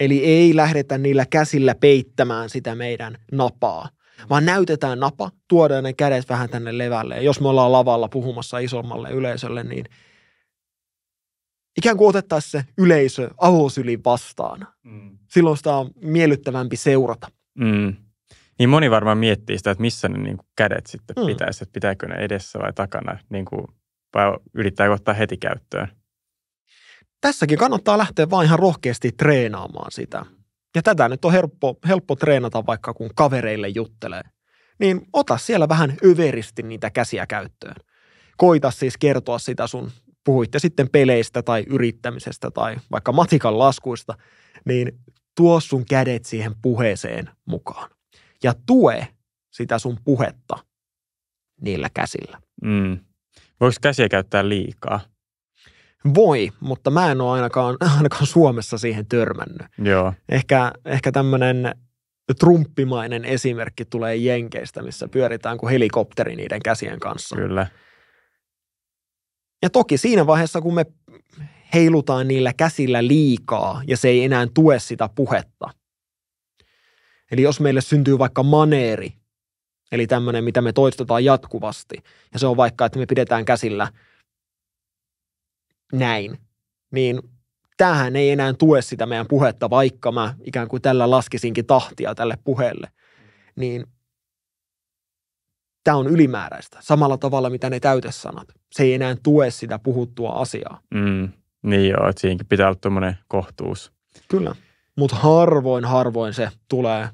Eli ei lähdetä niillä käsillä peittämään sitä meidän napaa, vaan näytetään napa, tuodaan ne kädet vähän tänne levälle. Ja jos me ollaan lavalla puhumassa isommalle yleisölle, niin – ikään kuin otettaisiin se yleisö avosylin vastaan. Mm. Silloin sitä on miellyttävämpi seurata. Mm. Niin moni varmaan miettii sitä, että missä ne niin kuin kädet sitten mm. pitäisi, että pitääkö ne edessä vai takana, niin kuin, vai yrittääkö ottaa heti käyttöön. Tässäkin kannattaa lähteä vain ihan rohkeasti treenaamaan sitä. Ja tätä nyt on helppo, helppo treenata vaikka kun kavereille juttelee. Niin ota siellä vähän överisti niitä käsiä käyttöön. Koita siis kertoa sitä sun puhuitte sitten peleistä tai yrittämisestä tai vaikka matikan laskuista, niin tuo sun kädet siihen puheeseen mukaan. Ja tue sitä sun puhetta niillä käsillä. Mm. Voiko käsiä käyttää liikaa? Voi, mutta mä en ole ainakaan, ainakaan Suomessa siihen törmännyt. Joo. Ehkä, ehkä tämmöinen trumppimainen esimerkki tulee Jenkeistä, missä pyöritään kuin helikopteri niiden käsien kanssa. Kyllä. Ja toki siinä vaiheessa, kun me heilutaan niillä käsillä liikaa ja se ei enää tue sitä puhetta. Eli jos meille syntyy vaikka maneeri, eli tämmöinen, mitä me toistetaan jatkuvasti, ja se on vaikka, että me pidetään käsillä näin, niin tähän ei enää tue sitä meidän puhetta, vaikka mä ikään kuin tällä laskisinkin tahtia tälle puheelle. Niin tämä on ylimääräistä. Samalla tavalla, mitä ne täytesanat. Se ei enää tue sitä puhuttua asiaa. Mm, niin joo, että siinkin pitää olla tuommoinen kohtuus. Kyllä, mutta harvoin harvoin se tulee,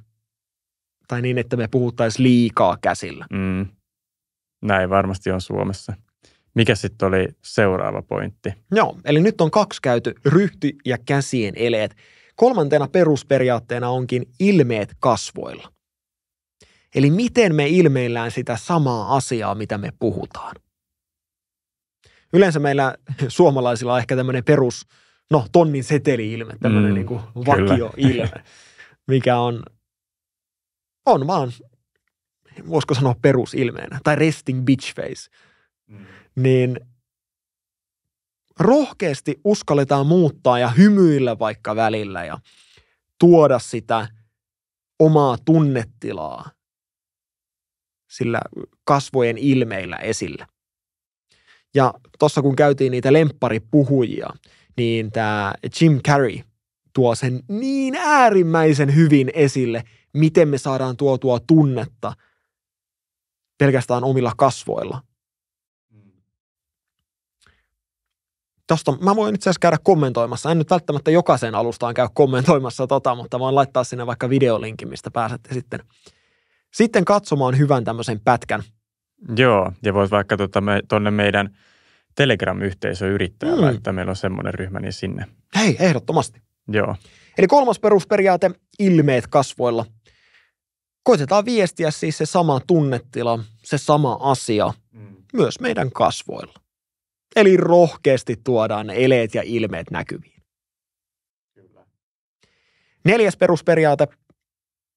tai niin, että me puhuttaisiin liikaa käsillä. Mm. Näin varmasti on Suomessa. Mikä sitten oli seuraava pointti? Joo, eli nyt on kaksi käyty, ryhti ja käsien eleet. Kolmantena perusperiaatteena onkin ilmeet kasvoilla. Eli miten me ilmeillään sitä samaa asiaa, mitä me puhutaan. Yleensä meillä suomalaisilla on ehkä tämmöinen perus, no tonnin seteli-ilme, tämmöinen mm, niin vakio-ilme, mikä on, on vaan, voisiko sanoa perusilmeenä, tai resting bitch face. Mm. Niin rohkeasti uskalletaan muuttaa ja hymyillä vaikka välillä ja tuoda sitä omaa tunnetilaa sillä kasvojen ilmeillä esillä. Ja tuossa kun käytiin niitä lempparipuhujia, niin tämä Jim Carrey tuo sen niin äärimmäisen hyvin esille, miten me saadaan tuotua tunnetta pelkästään omilla kasvoilla. Tosta mä voin itse asiassa käydä kommentoimassa. En nyt välttämättä jokaiseen alustaan käy kommentoimassa tota, mutta voin laittaa sinne vaikka videolinkin, mistä pääsette sitten – sitten katsomaan hyvän tämmöisen pätkän. Joo, ja voisi vaikka tuonne tota me, meidän telegram yhteisö yrittää mm. että meillä on semmoinen ryhmä, niin sinne. Hei, ehdottomasti. Joo. Eli kolmas perusperiaate, ilmeet kasvoilla. Koitetaan viestiä siis se sama tunnetila, se sama asia, mm. myös meidän kasvoilla. Eli rohkeasti tuodaan eleet ja ilmeet näkyviin. Kyllä. Neljäs perusperiaate,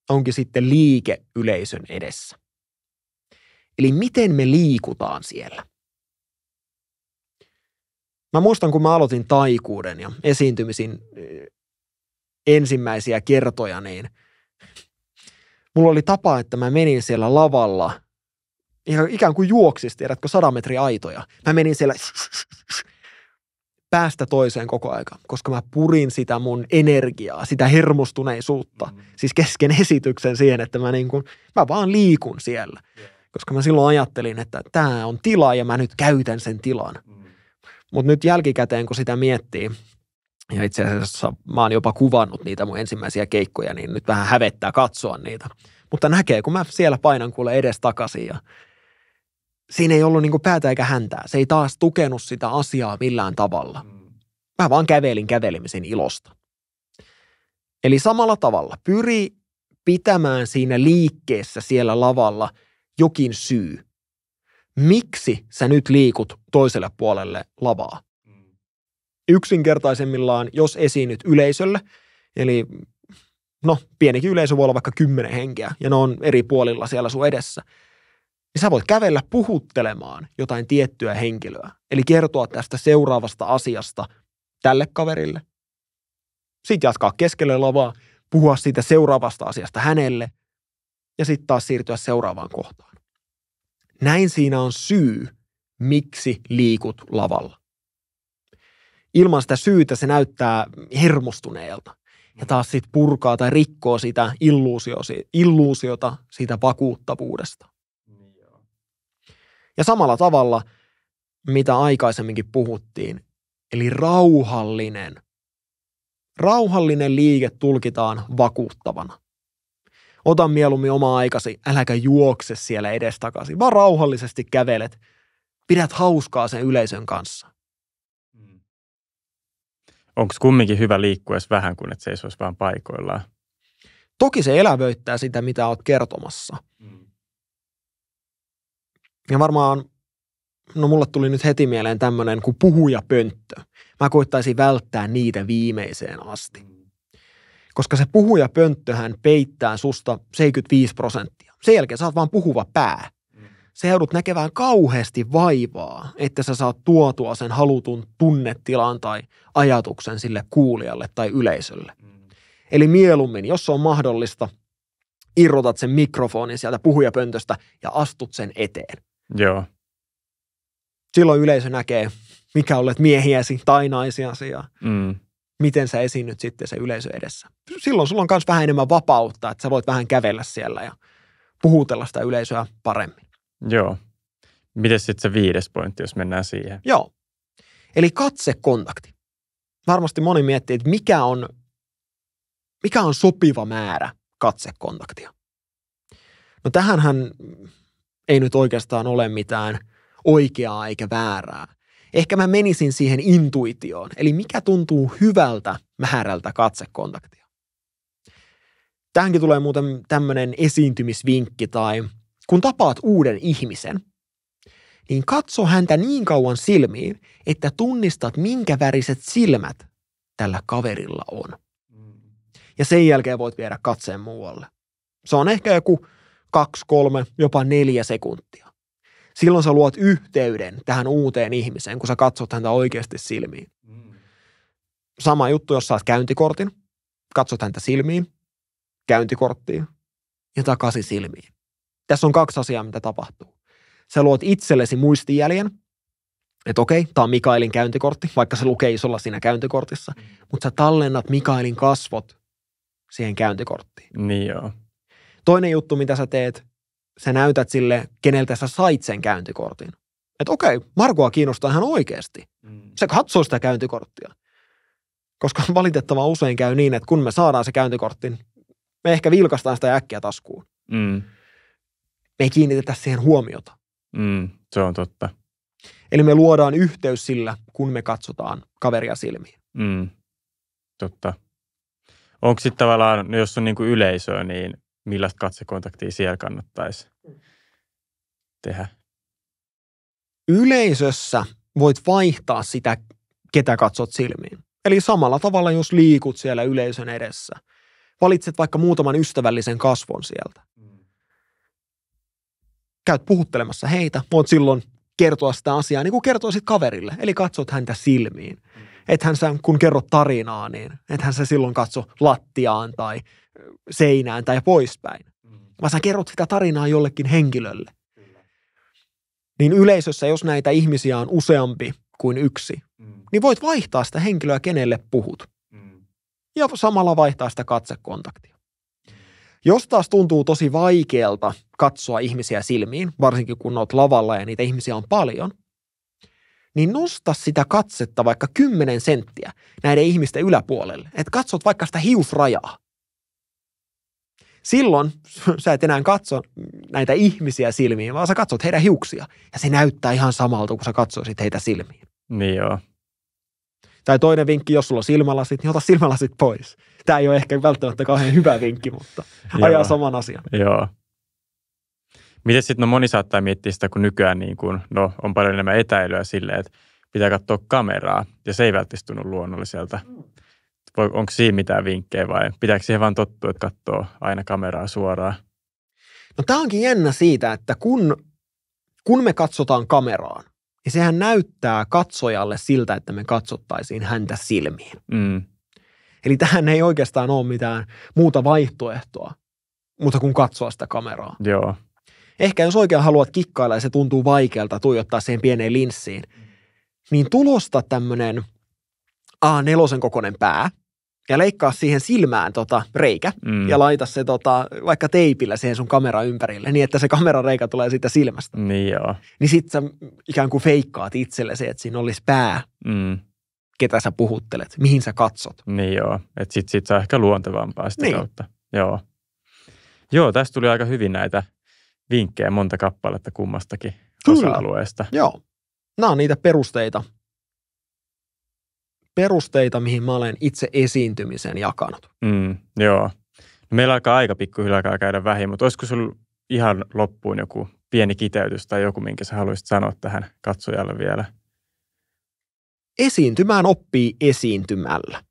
onkin sitten liike yleisön edessä. Eli miten me liikutaan siellä? Mä muistan, kun mä aloitin taikuuden ja esiintymisin eh, ensimmäisiä kertoja, niin mulla oli tapa, että mä menin siellä lavalla ikään kuin juoksisi, tiedätkö, sadan aitoja. Mä menin siellä päästä toiseen koko aika, koska mä purin sitä mun energiaa, sitä hermostuneisuutta, mm. siis kesken esityksen siihen, että mä, niin kuin, mä vaan liikun siellä. Yeah. Koska mä silloin ajattelin, että tämä on tila ja mä nyt käytän sen tilan. Mm. Mutta nyt jälkikäteen, kun sitä miettii, ja itse asiassa mä oon jopa kuvannut niitä mun ensimmäisiä keikkoja, niin nyt vähän hävettää katsoa niitä. Mutta näkee, kun mä siellä painan kuule edes takaisin ja siinä ei ollut niinku päätä eikä häntää. Se ei taas tukenut sitä asiaa millään tavalla. Mm. Mä vaan kävelin kävelemisen ilosta. Eli samalla tavalla pyri pitämään siinä liikkeessä siellä lavalla jokin syy. Miksi sä nyt liikut toiselle puolelle lavaa? Mm. Yksinkertaisemmillaan, jos esiinnyt yleisölle, eli no pienikin yleisö voi olla vaikka kymmenen henkeä ja ne on eri puolilla siellä sun edessä – niin sä voit kävellä puhuttelemaan jotain tiettyä henkilöä. Eli kertoa tästä seuraavasta asiasta tälle kaverille. Sitten jatkaa keskelle lavaa, puhua siitä seuraavasta asiasta hänelle ja sitten taas siirtyä seuraavaan kohtaan. Näin siinä on syy, miksi liikut lavalla. Ilman sitä syytä se näyttää hermostuneelta ja taas sitten purkaa tai rikkoo sitä illuusiota siitä vakuuttavuudesta. Ja samalla tavalla, mitä aikaisemminkin puhuttiin, eli rauhallinen. Rauhallinen liike tulkitaan vakuuttavana. Ota mieluummin oma aikasi, äläkä juokse siellä edestakaisin, vaan rauhallisesti kävelet. Pidät hauskaa sen yleisön kanssa. Mm. Onko kumminkin hyvä liikkua vähän, kun et seisoisi vaan paikoillaan? Toki se elävöittää sitä, mitä oot kertomassa. Ja varmaan, no mulle tuli nyt heti mieleen tämmöinen kuin puhujapönttö. Mä koittaisin välttää niitä viimeiseen asti. Koska se puhujapönttöhän peittää susta 75 prosenttia. Sen jälkeen sä oot vaan puhuva pää. Se joudut näkevään kauheasti vaivaa, että sä saat tuotua sen halutun tunnetilan tai ajatuksen sille kuulijalle tai yleisölle. Eli mieluummin, jos se on mahdollista, irrotat sen mikrofonin sieltä puhujapöntöstä ja astut sen eteen. Joo. Silloin yleisö näkee, mikä olet miehiäsi tai naisiasi ja mm. miten sä esiinnyt sitten se yleisö edessä. Silloin sulla on myös vähän enemmän vapautta, että sä voit vähän kävellä siellä ja puhutella sitä yleisöä paremmin. Joo. Miten sitten se viides pointti, jos mennään siihen? Joo. Eli katsekontakti. Varmasti moni miettii, että mikä on, mikä on sopiva määrä katsekontaktia. No tähänhän ei nyt oikeastaan ole mitään oikeaa eikä väärää. Ehkä mä menisin siihen intuitioon, eli mikä tuntuu hyvältä määrältä katsekontaktia. Tähänkin tulee muuten tämmöinen esiintymisvinkki tai kun tapaat uuden ihmisen, niin katso häntä niin kauan silmiin, että tunnistat minkä väriset silmät tällä kaverilla on. Mm. Ja sen jälkeen voit viedä katseen muualle. Se on ehkä joku kaksi, kolme, jopa neljä sekuntia. Silloin sä luot yhteyden tähän uuteen ihmiseen, kun sä katsot häntä oikeasti silmiin. Mm. Sama juttu, jos saat käyntikortin, katsot häntä silmiin, käyntikorttiin ja takaisin silmiin. Tässä on kaksi asiaa, mitä tapahtuu. Sä luot itsellesi muistijäljen, että okei, tämä on Mikaelin käyntikortti, vaikka se lukee isolla siinä käyntikortissa, mm. mutta sä tallennat Mikaelin kasvot siihen käyntikorttiin. Niin joo. Toinen juttu, mitä sä teet, sä näytät sille, keneltä sä sait sen käyntikortin. Että okei, Markoa kiinnostaa ihan oikeasti. Mm. Se katsoo sitä käyntikorttia. Koska valitettavan usein käy niin, että kun me saadaan se käyntikortti, me ehkä vilkastaan sitä äkkiä taskuun. Mm. Me ei kiinnitetä siihen huomiota. Mm, se on totta. Eli me luodaan yhteys sillä, kun me katsotaan kaveria silmiin. Mm, totta. Onko sitten tavallaan, no jos on niin kuin yleisöä, niin millaista katsekontaktia siellä kannattaisi mm. tehdä. Yleisössä voit vaihtaa sitä, ketä katsot silmiin. Eli samalla tavalla, jos liikut siellä yleisön edessä. Valitset vaikka muutaman ystävällisen kasvon sieltä. Käyt puhuttelemassa heitä, voit silloin kertoa sitä asiaa niin kuin kertoisit kaverille, eli katsot häntä silmiin. Mm ethän sä, kun kerrot tarinaa, niin ethän sä silloin katso lattiaan tai seinään tai poispäin, mm. vaan sä kerrot sitä tarinaa jollekin henkilölle. Niin yleisössä, jos näitä ihmisiä on useampi kuin yksi, mm. niin voit vaihtaa sitä henkilöä, kenelle puhut. Mm. Ja samalla vaihtaa sitä katsekontaktia. Jos taas tuntuu tosi vaikealta katsoa ihmisiä silmiin, varsinkin kun olet lavalla ja niitä ihmisiä on paljon – niin nosta sitä katsetta vaikka 10 senttiä näiden ihmisten yläpuolelle. Että katsot vaikka sitä hiusrajaa. Silloin sä et enää katso näitä ihmisiä silmiin, vaan sä katsot heidän hiuksia. Ja se näyttää ihan samalta, kun sä katsoisit heitä silmiin. Niin joo. Tai toinen vinkki, jos sulla on silmälasit, niin ota silmälasit pois. Tämä ei ole ehkä välttämättä kauhean hyvä vinkki, mutta ajaa saman asian. Joo. Miten sitten, no moni saattaa miettiä sitä, kun nykyään niin kun, no, on paljon enemmän etäilyä silleen, että pitää katsoa kameraa ja se ei välttämättä tunnu luonnolliselta. Mm. Voi, onko siinä mitään vinkkejä vai pitääkö siihen vaan tottua, että katsoo aina kameraa suoraan? No tämä onkin jännä siitä, että kun, kun me katsotaan kameraan, niin sehän näyttää katsojalle siltä, että me katsottaisiin häntä silmiin. Mm. Eli tähän ei oikeastaan ole mitään muuta vaihtoehtoa, mutta kun katsoa sitä kameraa. Joo. Ehkä jos oikein haluat kikkailla ja se tuntuu vaikealta tuijottaa siihen pieneen linssiin, niin tulosta tämmöinen A4 kokoinen pää ja leikkaa siihen silmään tota reikä mm. ja laita se tota, vaikka teipillä siihen sun kamera ympärille niin, että se reikä tulee siitä silmästä. Niin joo. Niin sit sä ikään kuin feikkaat itsellesi, että siinä olisi pää. Mm ketä sä puhuttelet, mihin sä katsot. Niin joo, että sit, sit sä ehkä luontevampaa sitä niin. kautta. Joo. Joo, tästä tuli aika hyvin näitä vinkkejä monta kappaletta kummastakin Kyllä. osa-alueesta. Joo. Nämä on niitä perusteita, perusteita, mihin mä olen itse esiintymisen jakanut. Mm, joo. No meillä alkaa aika pikkuhiljaa käydä vähin, mutta olisiko sinulla ihan loppuun joku pieni kiteytys tai joku, minkä sä haluaisit sanoa tähän katsojalle vielä? Esiintymään oppii esiintymällä.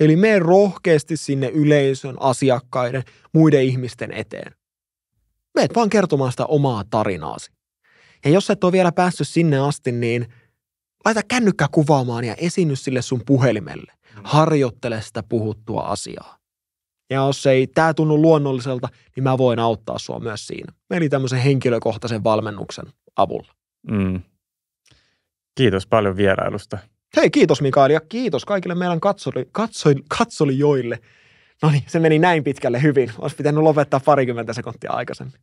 Eli mene rohkeasti sinne yleisön, asiakkaiden, muiden ihmisten eteen meet vaan kertomaan sitä omaa tarinaasi. Ja jos et ole vielä päässyt sinne asti, niin laita kännykkä kuvaamaan ja esiinny sille sun puhelimelle. Mm. Harjoittele sitä puhuttua asiaa. Ja jos ei tämä tunnu luonnolliselta, niin mä voin auttaa sua myös siinä. Eli tämmöisen henkilökohtaisen valmennuksen avulla. Mm. Kiitos paljon vierailusta. Hei, kiitos Mikael ja kiitos kaikille meidän katsoli, katsoi, katsolijoille. No niin, se meni näin pitkälle hyvin. Olisi pitänyt lopettaa parikymmentä sekuntia aikaisemmin.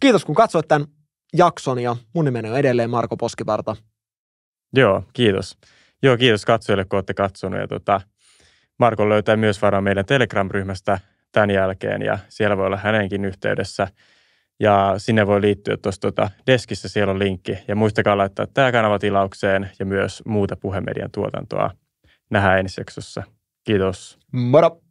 Kiitos kun katsoit tämän jakson ja mun nimeni on edelleen Marko Poskiparta. Joo, kiitos. Joo, kiitos katsojille, kun olette katsonut. Ja tota, Marko löytää myös varaa meidän Telegram-ryhmästä tämän jälkeen ja siellä voi olla hänenkin yhteydessä. Ja sinne voi liittyä tuossa tota deskissä, siellä on linkki. Ja muistakaa laittaa tämä kanava tilaukseen ja myös muuta puhemedian tuotantoa. Nähdään ensi jaksossa. Kiitos. Moro!